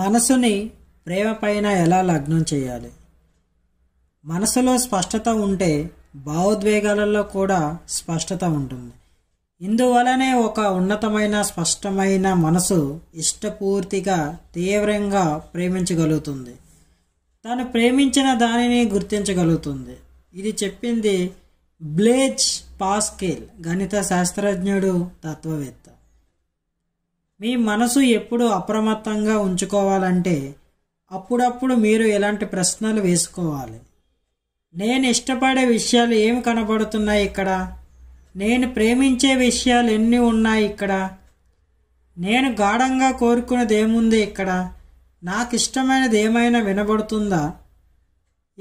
మనసుని ప్రేమ పైన ఎలా లగ్నం చేయాలి మనసులో స్పష్టత ఉంటే భావోద్వేగాలలో కూడా స్పష్టత ఉంటుంది ఇందువలనే ఒక ఉన్నతమైన స్పష్టమైన మనసు ఇష్టపూర్తిగా తీవ్రంగా ప్రేమించగలుగుతుంది తను ప్రేమించిన దానిని గుర్తించగలుగుతుంది ఇది చెప్పింది బ్లేజ్ పాస్కేల్ గణిత శాస్త్రజ్ఞుడు తత్వవేత్త మీ మనసు ఎప్పుడు అప్రమత్తంగా ఉంచుకోవాలంటే అప్పుడప్పుడు మీరు ఎలాంటి ప్రశ్నలు వేసుకోవాలి నేను ఇష్టపడే విషయాలు ఏమి కనబడుతున్నాయి ఇక్కడ నేను ప్రేమించే విషయాలు ఎన్ని ఉన్నాయి ఇక్కడ నేను గాఢంగా కోరుకునేది ఏముంది ఇక్కడ నాకు ఇష్టమైనది ఏమైనా వినబడుతుందా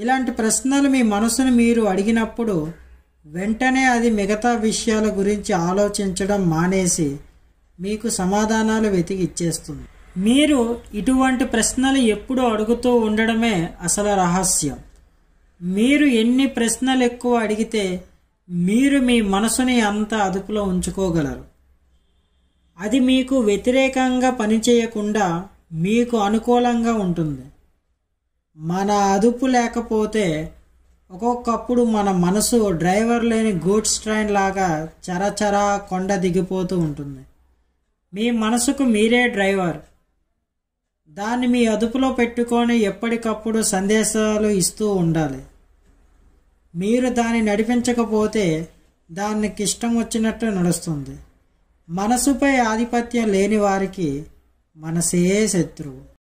ఇలాంటి ప్రశ్నలు మీ మనసును మీరు అడిగినప్పుడు వెంటనే అది మిగతా విషయాల గురించి ఆలోచించడం మానేసి మీకు సమాధానాలు వెతికి ఇచ్చేస్తుంది మీరు ఇటువంటి ప్రశ్నలు ఎప్పుడూ అడుగుతూ ఉండడమే అసలు రహస్యం మీరు ఎన్ని ప్రశ్నలు ఎక్కువ అడిగితే మీరు మీ మనసుని అంత అదుపులో ఉంచుకోగలరు అది మీకు వ్యతిరేకంగా పనిచేయకుండా మీకు అనుకూలంగా ఉంటుంది మన అదుపు లేకపోతే ఒక్కొక్కప్పుడు మన మనసు డ్రైవర్ లేని గూడ్స్ ట్రైన్ లాగా చరచరా కొండ దిగిపోతూ ఉంటుంది మీ మనసుకు మీరే డ్రైవర్ దాన్ని మీ అదుపులో పెట్టుకొని ఎప్పటికప్పుడు సందేశాలు ఇస్తూ ఉండాలి మీరు దాన్ని నడిపించకపోతే దానికి ఇష్టం వచ్చినట్టు నడుస్తుంది మనసుపై ఆధిపత్యం లేని వారికి మనసే శత్రువు